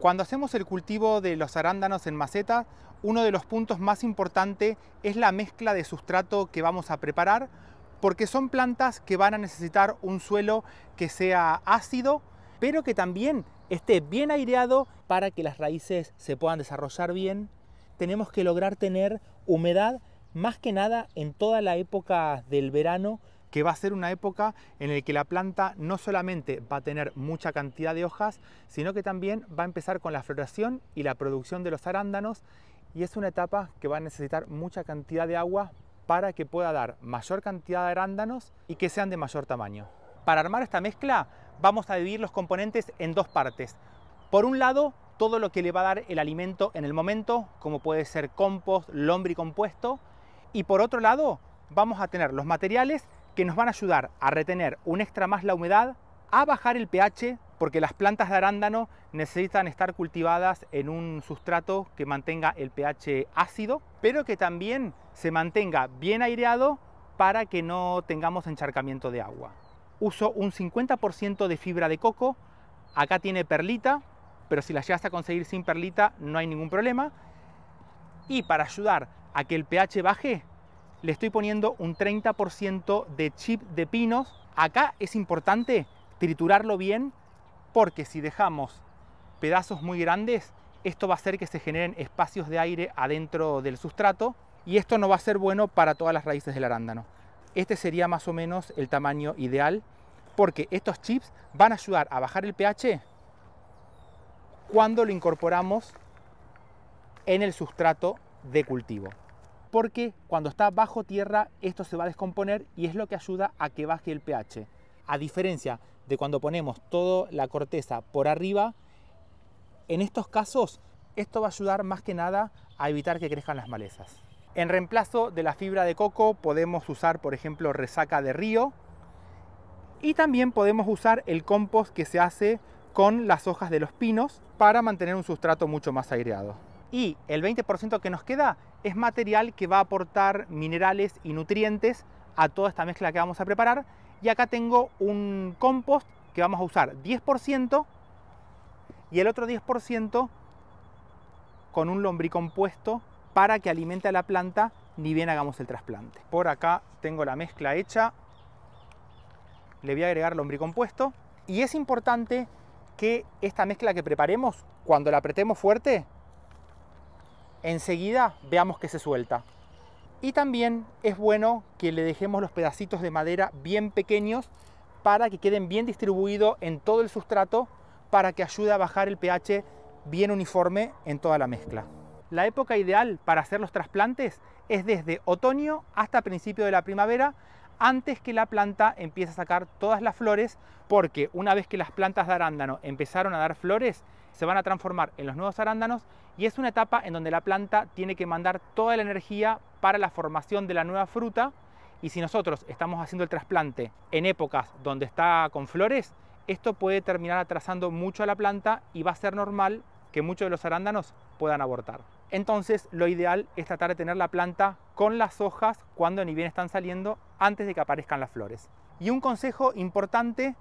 Cuando hacemos el cultivo de los arándanos en maceta, uno de los puntos más importantes es la mezcla de sustrato que vamos a preparar, porque son plantas que van a necesitar un suelo que sea ácido, pero que también esté bien aireado para que las raíces se puedan desarrollar bien. Tenemos que lograr tener humedad más que nada en toda la época del verano que va a ser una época en la que la planta no solamente va a tener mucha cantidad de hojas, sino que también va a empezar con la floración y la producción de los arándanos y es una etapa que va a necesitar mucha cantidad de agua para que pueda dar mayor cantidad de arándanos y que sean de mayor tamaño. Para armar esta mezcla vamos a dividir los componentes en dos partes. Por un lado, todo lo que le va a dar el alimento en el momento, como puede ser compost, lombricompuesto. Y por otro lado, vamos a tener los materiales que nos van a ayudar a retener un extra más la humedad, a bajar el pH, porque las plantas de arándano necesitan estar cultivadas en un sustrato que mantenga el pH ácido, pero que también se mantenga bien aireado para que no tengamos encharcamiento de agua. Uso un 50% de fibra de coco, acá tiene perlita, pero si la llegas a conseguir sin perlita no hay ningún problema. Y para ayudar a que el pH baje, le estoy poniendo un 30% de chip de pinos. Acá es importante triturarlo bien porque si dejamos pedazos muy grandes, esto va a hacer que se generen espacios de aire adentro del sustrato y esto no va a ser bueno para todas las raíces del arándano. Este sería más o menos el tamaño ideal porque estos chips van a ayudar a bajar el pH cuando lo incorporamos en el sustrato de cultivo porque cuando está bajo tierra esto se va a descomponer y es lo que ayuda a que baje el pH. A diferencia de cuando ponemos toda la corteza por arriba, en estos casos esto va a ayudar más que nada a evitar que crezcan las malezas. En reemplazo de la fibra de coco podemos usar, por ejemplo, resaca de río y también podemos usar el compost que se hace con las hojas de los pinos para mantener un sustrato mucho más aireado y el 20% que nos queda es material que va a aportar minerales y nutrientes a toda esta mezcla que vamos a preparar. Y acá tengo un compost que vamos a usar 10% y el otro 10% con un lombricompuesto para que alimente a la planta ni bien hagamos el trasplante. Por acá tengo la mezcla hecha, le voy a agregar lombricompuesto y es importante que esta mezcla que preparemos, cuando la apretemos fuerte, enseguida veamos que se suelta. Y también es bueno que le dejemos los pedacitos de madera bien pequeños para que queden bien distribuidos en todo el sustrato para que ayude a bajar el pH bien uniforme en toda la mezcla. La época ideal para hacer los trasplantes es desde otoño hasta principio de la primavera, antes que la planta empiece a sacar todas las flores, porque una vez que las plantas de arándano empezaron a dar flores, se van a transformar en los nuevos arándanos y es una etapa en donde la planta tiene que mandar toda la energía para la formación de la nueva fruta y si nosotros estamos haciendo el trasplante en épocas donde está con flores, esto puede terminar atrasando mucho a la planta y va a ser normal que muchos de los arándanos puedan abortar. Entonces lo ideal es tratar de tener la planta con las hojas cuando ni bien están saliendo antes de que aparezcan las flores. Y un consejo importante,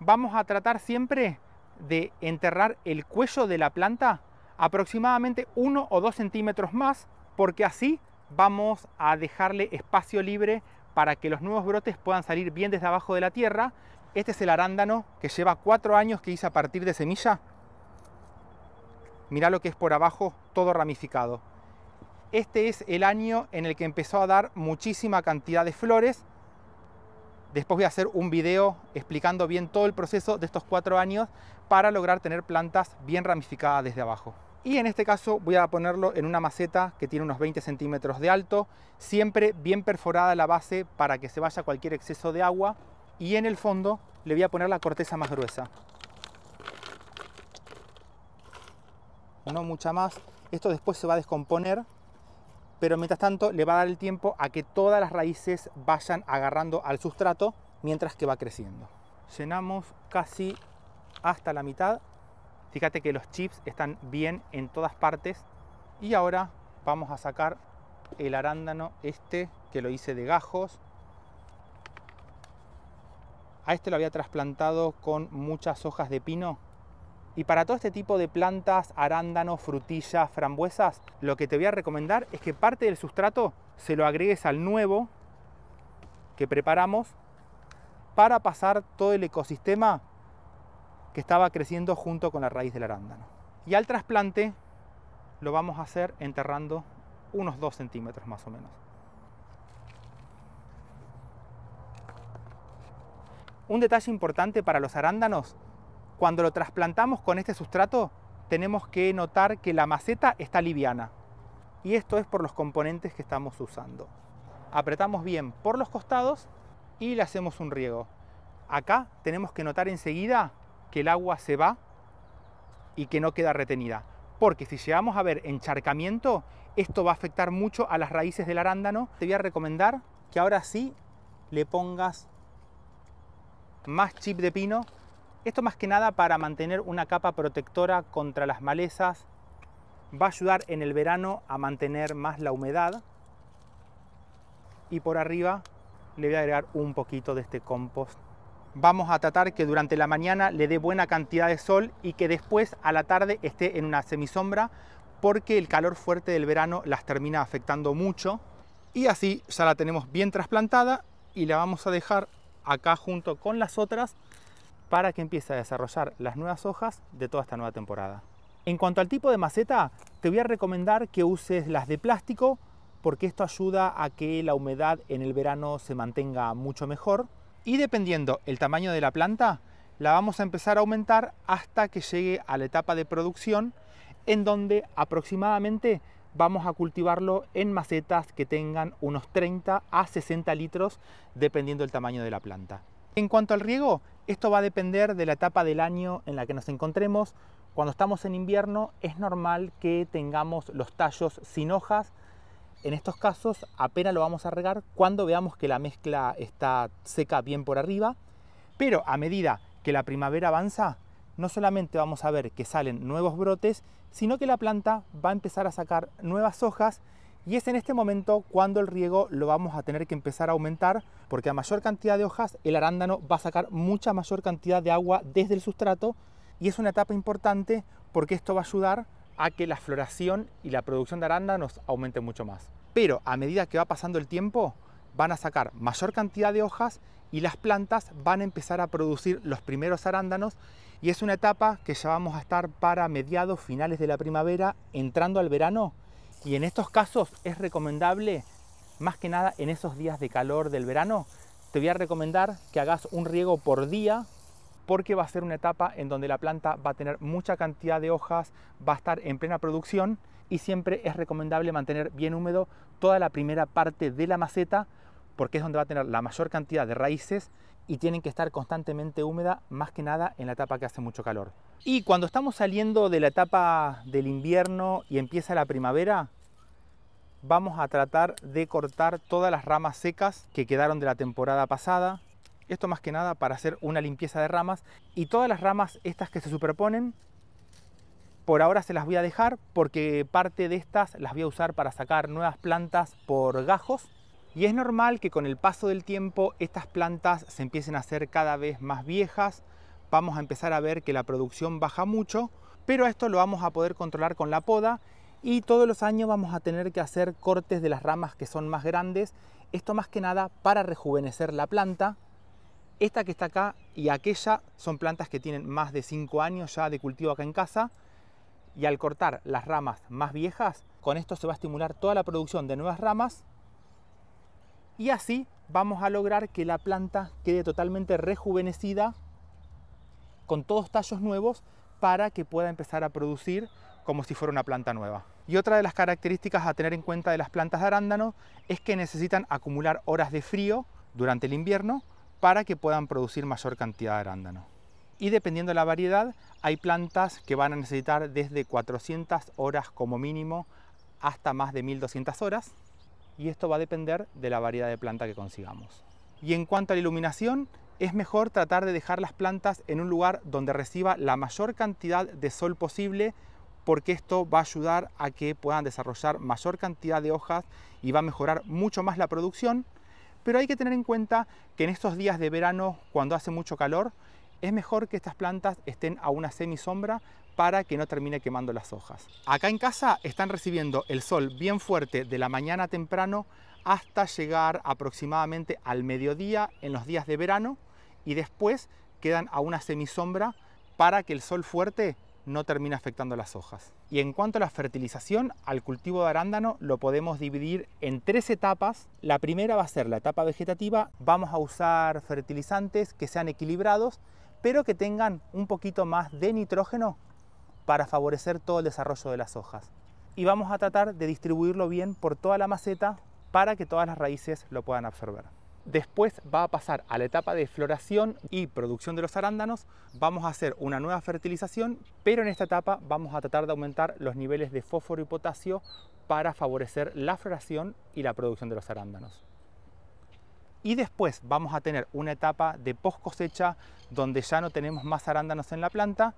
vamos a tratar siempre de enterrar el cuello de la planta aproximadamente 1 o 2 centímetros más, porque así vamos a dejarle espacio libre para que los nuevos brotes puedan salir bien desde abajo de la tierra. Este es el arándano que lleva 4 años que hice a partir de semilla. Mirá lo que es por abajo, todo ramificado. Este es el año en el que empezó a dar muchísima cantidad de flores Después voy a hacer un video explicando bien todo el proceso de estos cuatro años para lograr tener plantas bien ramificadas desde abajo. Y en este caso voy a ponerlo en una maceta que tiene unos 20 centímetros de alto, siempre bien perforada la base para que se vaya cualquier exceso de agua. Y en el fondo le voy a poner la corteza más gruesa. No mucha más. Esto después se va a descomponer pero mientras tanto le va a dar el tiempo a que todas las raíces vayan agarrando al sustrato mientras que va creciendo. Llenamos casi hasta la mitad. Fíjate que los chips están bien en todas partes. Y ahora vamos a sacar el arándano este que lo hice de gajos. A este lo había trasplantado con muchas hojas de pino y para todo este tipo de plantas, arándanos, frutillas, frambuesas, lo que te voy a recomendar es que parte del sustrato se lo agregues al nuevo que preparamos para pasar todo el ecosistema que estaba creciendo junto con la raíz del arándano. Y al trasplante lo vamos a hacer enterrando unos 2 centímetros más o menos. Un detalle importante para los arándanos cuando lo trasplantamos con este sustrato, tenemos que notar que la maceta está liviana. Y esto es por los componentes que estamos usando. Apretamos bien por los costados y le hacemos un riego. Acá tenemos que notar enseguida que el agua se va y que no queda retenida. Porque si llegamos a ver encharcamiento, esto va a afectar mucho a las raíces del arándano. Te voy a recomendar que ahora sí le pongas más chip de pino esto más que nada para mantener una capa protectora contra las malezas. Va a ayudar en el verano a mantener más la humedad. Y por arriba le voy a agregar un poquito de este compost. Vamos a tratar que durante la mañana le dé buena cantidad de sol y que después a la tarde esté en una semisombra porque el calor fuerte del verano las termina afectando mucho. Y así ya la tenemos bien trasplantada y la vamos a dejar acá junto con las otras para que empiece a desarrollar las nuevas hojas de toda esta nueva temporada. En cuanto al tipo de maceta, te voy a recomendar que uses las de plástico porque esto ayuda a que la humedad en el verano se mantenga mucho mejor. Y dependiendo el tamaño de la planta, la vamos a empezar a aumentar hasta que llegue a la etapa de producción en donde aproximadamente vamos a cultivarlo en macetas que tengan unos 30 a 60 litros dependiendo el tamaño de la planta. En cuanto al riego, esto va a depender de la etapa del año en la que nos encontremos. Cuando estamos en invierno es normal que tengamos los tallos sin hojas. En estos casos apenas lo vamos a regar cuando veamos que la mezcla está seca bien por arriba. Pero a medida que la primavera avanza, no solamente vamos a ver que salen nuevos brotes, sino que la planta va a empezar a sacar nuevas hojas y es en este momento cuando el riego lo vamos a tener que empezar a aumentar, porque a mayor cantidad de hojas el arándano va a sacar mucha mayor cantidad de agua desde el sustrato y es una etapa importante porque esto va a ayudar a que la floración y la producción de arándanos aumente mucho más. Pero a medida que va pasando el tiempo, van a sacar mayor cantidad de hojas y las plantas van a empezar a producir los primeros arándanos y es una etapa que ya vamos a estar para mediados, finales de la primavera, entrando al verano, y en estos casos es recomendable, más que nada en esos días de calor del verano, te voy a recomendar que hagas un riego por día porque va a ser una etapa en donde la planta va a tener mucha cantidad de hojas, va a estar en plena producción y siempre es recomendable mantener bien húmedo toda la primera parte de la maceta porque es donde va a tener la mayor cantidad de raíces y tienen que estar constantemente húmeda, más que nada en la etapa que hace mucho calor. Y cuando estamos saliendo de la etapa del invierno y empieza la primavera, vamos a tratar de cortar todas las ramas secas que quedaron de la temporada pasada. Esto más que nada para hacer una limpieza de ramas y todas las ramas estas que se superponen por ahora se las voy a dejar porque parte de estas las voy a usar para sacar nuevas plantas por gajos y es normal que con el paso del tiempo estas plantas se empiecen a hacer cada vez más viejas vamos a empezar a ver que la producción baja mucho pero esto lo vamos a poder controlar con la poda y todos los años vamos a tener que hacer cortes de las ramas que son más grandes. Esto más que nada para rejuvenecer la planta. Esta que está acá y aquella son plantas que tienen más de 5 años ya de cultivo acá en casa. Y al cortar las ramas más viejas, con esto se va a estimular toda la producción de nuevas ramas. Y así vamos a lograr que la planta quede totalmente rejuvenecida con todos tallos nuevos para que pueda empezar a producir como si fuera una planta nueva. Y otra de las características a tener en cuenta de las plantas de arándano es que necesitan acumular horas de frío durante el invierno para que puedan producir mayor cantidad de arándano. Y dependiendo de la variedad, hay plantas que van a necesitar desde 400 horas como mínimo hasta más de 1200 horas y esto va a depender de la variedad de planta que consigamos. Y en cuanto a la iluminación, es mejor tratar de dejar las plantas en un lugar donde reciba la mayor cantidad de sol posible porque esto va a ayudar a que puedan desarrollar mayor cantidad de hojas y va a mejorar mucho más la producción. Pero hay que tener en cuenta que en estos días de verano, cuando hace mucho calor, es mejor que estas plantas estén a una semisombra para que no termine quemando las hojas. Acá en casa están recibiendo el sol bien fuerte de la mañana temprano hasta llegar aproximadamente al mediodía en los días de verano y después quedan a una semisombra para que el sol fuerte no termina afectando las hojas. Y en cuanto a la fertilización, al cultivo de arándano lo podemos dividir en tres etapas. La primera va a ser la etapa vegetativa. Vamos a usar fertilizantes que sean equilibrados, pero que tengan un poquito más de nitrógeno para favorecer todo el desarrollo de las hojas. Y vamos a tratar de distribuirlo bien por toda la maceta para que todas las raíces lo puedan absorber. Después va a pasar a la etapa de floración y producción de los arándanos. Vamos a hacer una nueva fertilización, pero en esta etapa vamos a tratar de aumentar los niveles de fósforo y potasio para favorecer la floración y la producción de los arándanos. Y después vamos a tener una etapa de post cosecha donde ya no tenemos más arándanos en la planta,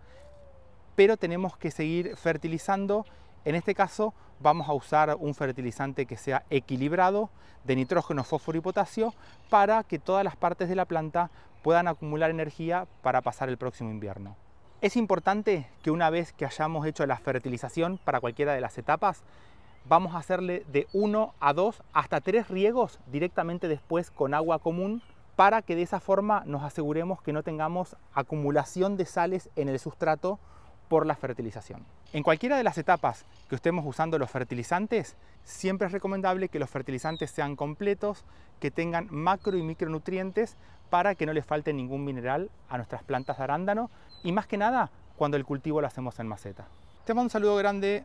pero tenemos que seguir fertilizando en este caso vamos a usar un fertilizante que sea equilibrado de nitrógeno, fósforo y potasio para que todas las partes de la planta puedan acumular energía para pasar el próximo invierno. Es importante que una vez que hayamos hecho la fertilización para cualquiera de las etapas, vamos a hacerle de 1 a 2 hasta 3 riegos directamente después con agua común para que de esa forma nos aseguremos que no tengamos acumulación de sales en el sustrato por la fertilización. En cualquiera de las etapas que estemos usando los fertilizantes, siempre es recomendable que los fertilizantes sean completos, que tengan macro y micronutrientes para que no les falte ningún mineral a nuestras plantas de arándano y más que nada cuando el cultivo lo hacemos en maceta. Te mando un saludo grande.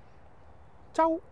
¡Chao!